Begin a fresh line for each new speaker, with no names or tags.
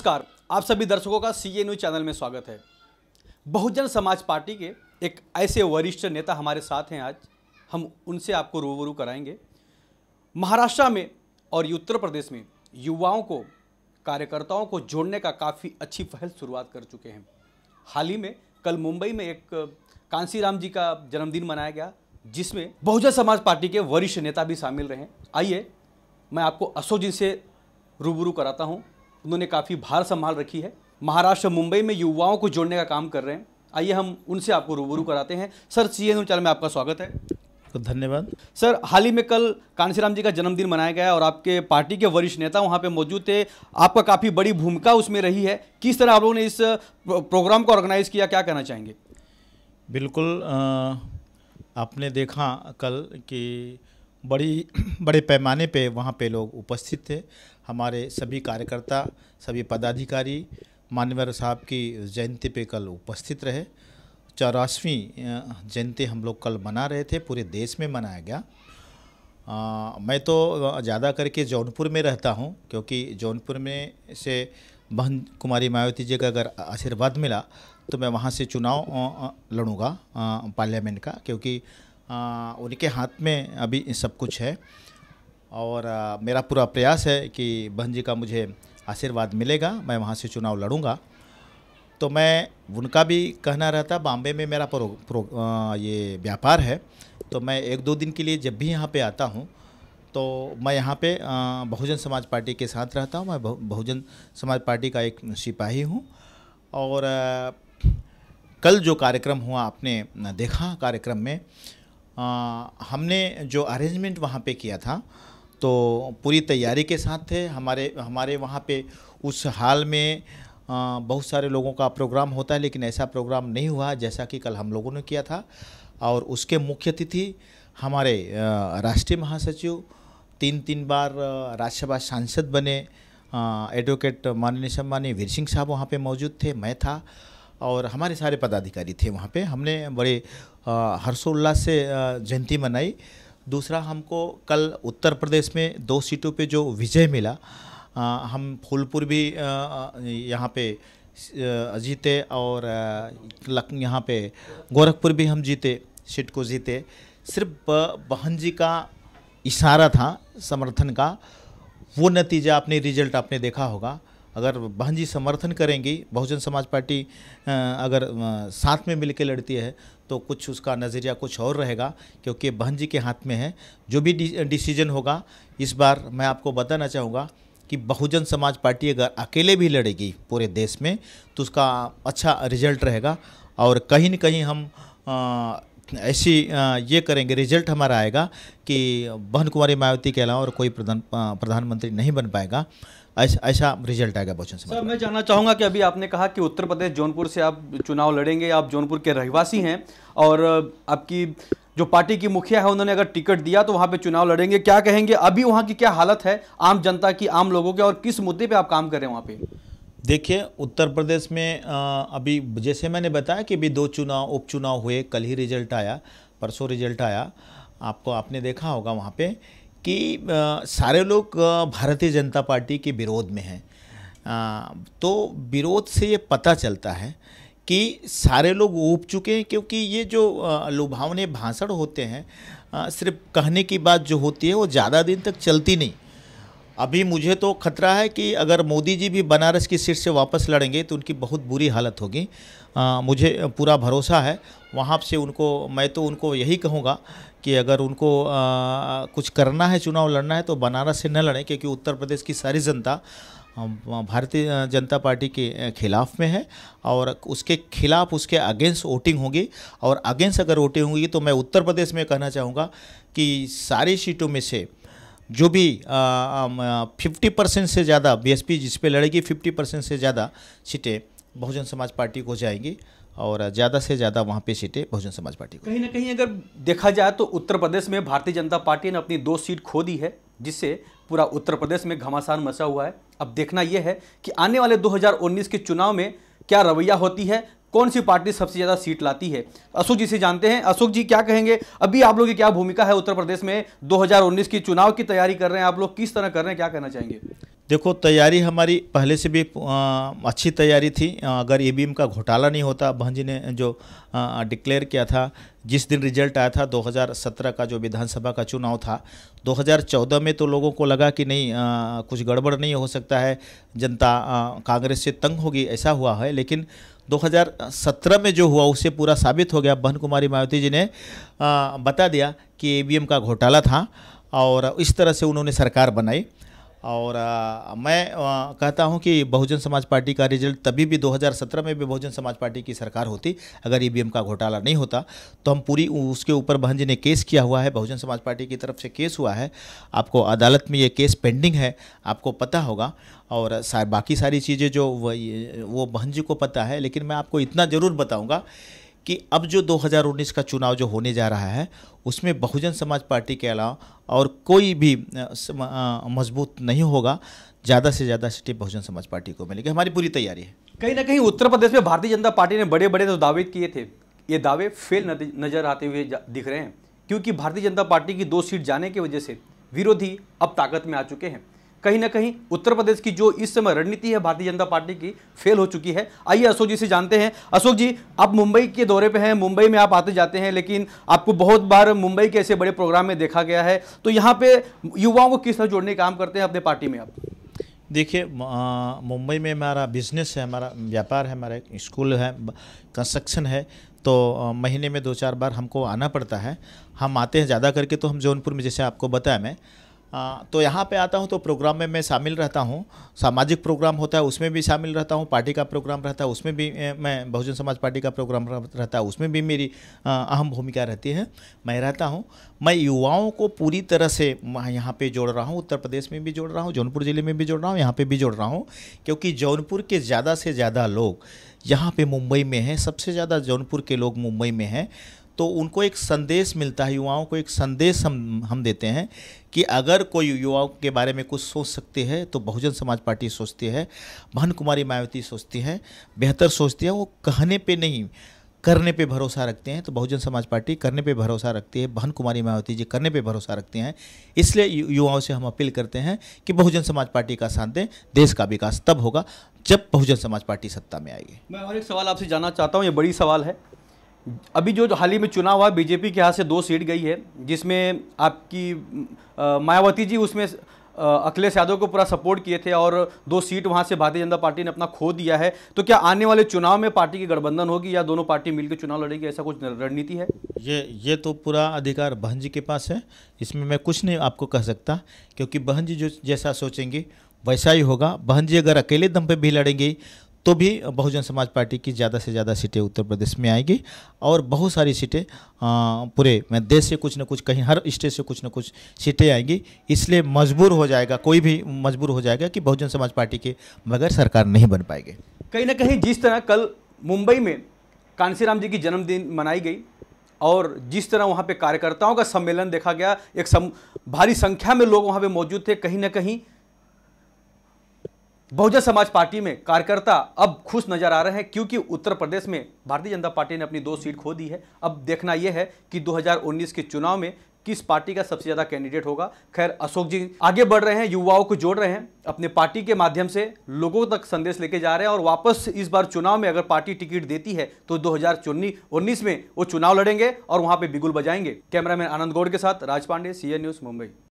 नमस्कार आप सभी दर्शकों का सी ए न्यूज चैनल में स्वागत है बहुजन समाज पार्टी के एक ऐसे वरिष्ठ नेता हमारे साथ हैं आज हम उनसे आपको रूबरू कराएंगे महाराष्ट्र में और उत्तर प्रदेश में युवाओं को कार्यकर्ताओं को जोड़ने का काफ़ी अच्छी पहल शुरुआत कर चुके हैं हाल ही में कल मुंबई में एक कांसीराम जी का जन्मदिन मनाया गया जिसमें बहुजन समाज पार्टी के वरिष्ठ नेता भी शामिल रहे आइए मैं आपको अशोक जी से रूबरू कराता हूँ उन्होंने काफ़ी भार संभाल रखी है महाराष्ट्र मुंबई में युवाओं को जोड़ने का काम कर रहे हैं आइए हम उनसे आपको रूबरू कराते हैं सर सी एन में आपका स्वागत है तो धन्यवाद सर हाल ही में कल कांसीराम जी का जन्मदिन मनाया गया और आपके पार्टी के वरिष्ठ नेता वहाँ पे मौजूद थे आपका काफ़ी बड़ी भूमिका उसमें रही है किस तरह आप लोगों ने इस प्रोग्राम को ऑर्गेनाइज किया क्या कहना चाहेंगे बिल्कुल
आपने देखा कल कि बड़ी बड़े पैमाने पे वहाँ पे लोग उपस्थित थे हमारे सभी कार्यकर्ता सभी पदाधिकारी मान्यवर साहब की जयंती पे कल उपस्थित रहे चौरासवीं जयंती हम लोग कल मना रहे थे पूरे देश में मनाया गया आ, मैं तो ज़्यादा करके जौनपुर में रहता हूँ क्योंकि जौनपुर में से बहन कुमारी मायावती जी का अगर आशीर्वाद मिला तो मैं वहाँ से चुनाव लड़ूँगा पार्लियामेंट का क्योंकि आ, उनके हाथ में अभी सब कुछ है और आ, मेरा पूरा प्रयास है कि बहन जी का मुझे आशीर्वाद मिलेगा मैं वहाँ से चुनाव लड़ूंगा तो मैं उनका भी कहना रहता बॉम्बे में मेरा प्रो, प्रो आ, ये व्यापार है तो मैं एक दो दिन के लिए जब भी यहाँ पे आता हूँ तो मैं यहाँ पे बहुजन समाज पार्टी के साथ रहता हूँ मैं बहुजन समाज पार्टी का एक सिपाही हूँ और आ, कल जो कार्यक्रम हुआ आपने देखा कार्यक्रम में आ, हमने जो अरेंजमेंट वहाँ पे किया था तो पूरी तैयारी के साथ थे हमारे हमारे वहाँ पे उस हाल में बहुत सारे लोगों का प्रोग्राम होता है लेकिन ऐसा प्रोग्राम नहीं हुआ जैसा कि कल हम लोगों ने किया था और उसके मुख्य अतिथि हमारे राष्ट्रीय महासचिव तीन तीन बार राज्यसभा सांसद बने एडवोकेट माननीय सम्मानी वीर सिंह साहब वहाँ पे मौजूद थे मैं था और हमारे सारे पदाधिकारी थे वहाँ पे हमने बड़े हर्षोल्लास से जयंती मनाई दूसरा हमको कल उत्तर प्रदेश में दो सीटों पे जो विजय मिला आ, हम फूलपुर भी यहाँ पे जीते और यहाँ पे गोरखपुर भी हम जीते सीट को जीते सिर्फ बहन जी का इशारा था समर्थन का वो नतीजा आपने रिजल्ट आपने देखा होगा अगर बहन जी समर्थन करेंगी बहुजन समाज पार्टी अगर साथ में मिलकर लड़ती है तो कुछ उसका नज़रिया कुछ और रहेगा क्योंकि बहन जी के हाथ में है जो भी डिसीजन होगा इस बार मैं आपको बताना चाहूँगा कि बहुजन समाज पार्टी अगर अकेले भी लड़ेगी पूरे देश में तो उसका अच्छा रिजल्ट रहेगा और कहीं न कहीं हम ऐसी ये करेंगे रिजल्ट हमारा आएगा कि बहन कुमारी मायावती के अलावा और कोई प्रधान प्रधानमंत्री नहीं बन पाएगा ऐसा ऐसा रिजल्ट आएगा बहुजन समाज
सर मैं जानना चाहूँगा कि अभी आपने कहा कि उत्तर प्रदेश जौनपुर से आप चुनाव लड़ेंगे आप जौनपुर के रहवासी हैं और आपकी जो पार्टी की मुखिया है उन्होंने अगर टिकट दिया तो वहाँ पे चुनाव लड़ेंगे क्या कहेंगे
अभी वहाँ की क्या हालत है आम जनता की आम लोगों की और किस मुद्दे पर आप काम कर रहे हैं वहाँ पर देखिए उत्तर प्रदेश में अभी जैसे मैंने बताया कि अभी दो चुनाव उपचुनाव हुए कल ही रिजल्ट आया परसों रिजल्ट आया आपको आपने देखा होगा वहाँ पर कि सारे लोग भारतीय जनता पार्टी के विरोध में हैं तो विरोध से ये पता चलता है कि सारे लोग ऊब चुके हैं क्योंकि ये जो लुभावने भाषण होते हैं सिर्फ कहने की बात जो होती है वो ज़्यादा दिन तक चलती नहीं अभी मुझे तो खतरा है कि अगर मोदी जी भी बनारस की सीट से वापस लड़ेंगे तो उनकी बहुत बुरी हालत होगी मुझे पूरा भरोसा है वहाँ से उनको मैं तो उनको यही कहूँगा कि अगर उनको आ, कुछ करना है चुनाव लड़ना है तो बनारस से न लड़ें क्योंकि उत्तर प्रदेश की सारी जनता भारतीय जनता पार्टी के खिलाफ में है और उसके खिलाफ उसके अगेंस्ट वोटिंग होगी और अगेंस्ट अगर वोटिंग होगी तो मैं उत्तर प्रदेश में कहना चाहूँगा कि सारी सीटों में से जो भी फिफ्टी परसेंट से ज़्यादा बीएसपी जिस पे लड़ेगी फिफ्टी परसेंट से ज़्यादा सीटें बहुजन समाज पार्टी को जाएंगी और ज़्यादा से ज़्यादा वहाँ पे सीटें बहुजन समाज पार्टी को
कहीं ना कहीं अगर
देखा जाए तो उत्तर प्रदेश में भारतीय जनता पार्टी ने अपनी दो सीट खो दी है
जिससे पूरा उत्तर प्रदेश में घमासान मचा हुआ है अब देखना यह है कि आने वाले दो के चुनाव में क्या रवैया होती है कौन सी पार्टी सबसे ज़्यादा सीट लाती है अशोक जी से जानते हैं अशोक जी क्या कहेंगे अभी आप लोग की क्या भूमिका है उत्तर प्रदेश में 2019 की चुनाव की तैयारी कर रहे हैं आप लोग किस तरह कर रहे हैं क्या कहना चाहेंगे
देखो तैयारी हमारी पहले से भी आ, अच्छी तैयारी थी अगर ई e का घोटाला नहीं होता बहन जी ने जो डिक्लेयर किया था जिस दिन रिजल्ट आया था 2017 का जो विधानसभा का चुनाव था 2014 में तो लोगों को लगा कि नहीं आ, कुछ गड़बड़ नहीं हो सकता है जनता कांग्रेस से तंग होगी ऐसा हुआ है लेकिन 2017 में जो हुआ उसे पूरा साबित हो गया बहन कुमारी मायावती जी ने बता दिया कि ए का घोटाला था और इस तरह से उन्होंने सरकार बनाई और आ, मैं आ, कहता हूं कि बहुजन समाज पार्टी का रिजल्ट तभी भी 2017 में भी बहुजन समाज पार्टी की सरकार होती अगर ई का घोटाला नहीं होता तो हम पूरी उसके ऊपर बहन जी ने केस किया हुआ है बहुजन समाज पार्टी की तरफ से केस हुआ है आपको अदालत में ये केस पेंडिंग है आपको पता होगा और सा, बाकी सारी चीज़ें जो वो, वो बहन जी को पता है लेकिन मैं आपको इतना ज़रूर बताऊँगा कि अब जो 2019 का चुनाव जो होने जा रहा है उसमें बहुजन समाज पार्टी के अलावा और कोई भी मजबूत नहीं होगा ज़्यादा से ज़्यादा सीटें बहुजन समाज पार्टी को मिलेगी हमारी पूरी तैयारी है
कहीं ना कहीं उत्तर प्रदेश में भारतीय जनता पार्टी ने बड़े बड़े तो दावे किए थे ये दावे फेल नज़र आते हुए दिख रहे हैं क्योंकि भारतीय जनता पार्टी की दो सीट जाने की वजह से विरोधी अब ताकत में आ चुके हैं कहीं ना कहीं उत्तर प्रदेश की जो इस समय रणनीति है भारतीय जनता पार्टी की फेल हो चुकी है आइए अशोक जी से जानते हैं अशोक जी आप मुंबई के दौरे पे हैं मुंबई में आप आते जाते हैं लेकिन आपको बहुत बार मुंबई के ऐसे बड़े प्रोग्राम में देखा गया है तो यहाँ पे युवाओं को किस तरह जोड़ने काम करते हैं अपने पार्टी में आप
देखिए मुंबई में हमारा बिजनेस है हमारा व्यापार है हमारा स्कूल है कंस्ट्रक्शन है तो महीने में दो चार बार हमको आना पड़ता है हम आते हैं ज़्यादा करके तो हम जौनपुर में जैसे आपको बताया मैं आ, हाँ, तो यहाँ पे आता हूँ तो प्रोग्राम में मैं शामिल रहता हूँ सामाजिक प्रोग्राम होता है उसमें भी शामिल रहता हूँ पार्टी का प्रोग्राम रहता है उसमें भी मैं बहुजन समाज पार्टी का प्रोग्राम रहता है उसमें भी मेरी अहम भूमिका रहती है मैं रहता हूँ मैं युवाओं को पूरी तरह से यहाँ पे जोड़ रहा हूँ उत्तर प्रदेश में भी जोड़ रहा हूँ जौनपुर ज़िले में भी जोड़ रहा हूँ यहाँ पर भी जोड़ रहा हूँ क्योंकि जौनपुर के ज़्यादा से ज़्यादा लोग यहाँ पर मुंबई में हैं सबसे ज़्यादा जौनपुर के लोग मुंबई में हैं तो उनको एक संदेश मिलता है युवाओं को एक संदेश हम हम देते हैं कि अगर कोई युवाओं के बारे में कुछ सोच सकती है तो बहुजन समाज पार्टी सोचती है भन कुमारी मायावती सोचती है बेहतर सोचती है वो कहने पे नहीं करने पे भरोसा रखते हैं तो बहुजन समाज पार्टी करने पे भरोसा रखती है बहन कुमारी मायावती जी करने पे भरोसा रखते हैं इसलिए युवाओं से हम अपील करते हैं कि बहुजन समाज पार्टी का साथ दें देश का विकास तब होगा जब बहुजन समाज पार्टी सत्ता में आएगी
मैं और एक सवाल आपसे जानना चाहता हूँ ये बड़ी सवाल है अभी जो हाल ही में चुनाव हुआ बीजेपी के हाथ से दो सीट गई है जिसमें आपकी मायावती जी उसमें अखिलेश यादव को पूरा सपोर्ट किए थे और दो सीट वहां से भारतीय जनता पार्टी ने अपना खो दिया है तो क्या आने वाले चुनाव में पार्टी की गठबंधन होगी या दोनों पार्टी मिलकर चुनाव लड़ेगी ऐसा कुछ रणनीति है
ये ये तो पूरा अधिकार बहन जी के पास है इसमें मैं कुछ नहीं आपको कह सकता क्योंकि बहन जी जो जैसा सोचेंगे वैसा ही होगा बहन जी अगर अकेले दम पे भी लड़ेंगे तो भी बहुजन समाज पार्टी की ज़्यादा से ज़्यादा सीटें उत्तर प्रदेश में आएगी और बहुत सारी सीटें पूरे देश से कुछ न कुछ कहीं हर स्टेट से कुछ न कुछ सीटें आएंगी इसलिए मजबूर हो जाएगा कोई भी मजबूर हो जाएगा कि बहुजन समाज पार्टी के बगैर सरकार नहीं बन पाएगी
कहीं ना कहीं जिस तरह कल मुंबई में कांसीराम जी की जन्मदिन मनाई गई और जिस तरह वहाँ पर कार्यकर्ताओं का सम्मेलन देखा गया एक सम भारी संख्या में लोग वहाँ पर मौजूद थे कहीं ना कहीं बहुजन समाज पार्टी में कार्यकर्ता अब खुश नजर आ रहे हैं क्योंकि उत्तर प्रदेश में भारतीय जनता पार्टी ने अपनी दो सीट खो दी है अब देखना यह है कि 2019 के चुनाव में किस पार्टी का सबसे ज़्यादा कैंडिडेट होगा खैर अशोक जी आगे बढ़ रहे हैं युवाओं को जोड़ रहे हैं अपने पार्टी के माध्यम से लोगों तक संदेश लेके जा रहे हैं और वापस इस बार चुनाव में अगर पार्टी टिकट देती है तो दो उन्नीस में वो चुनाव लड़ेंगे और वहाँ पे बिगुल बजाएंगे कैमरामैन आनंद गौड़ के साथ राज पांडे सी न्यूज़ मुंबई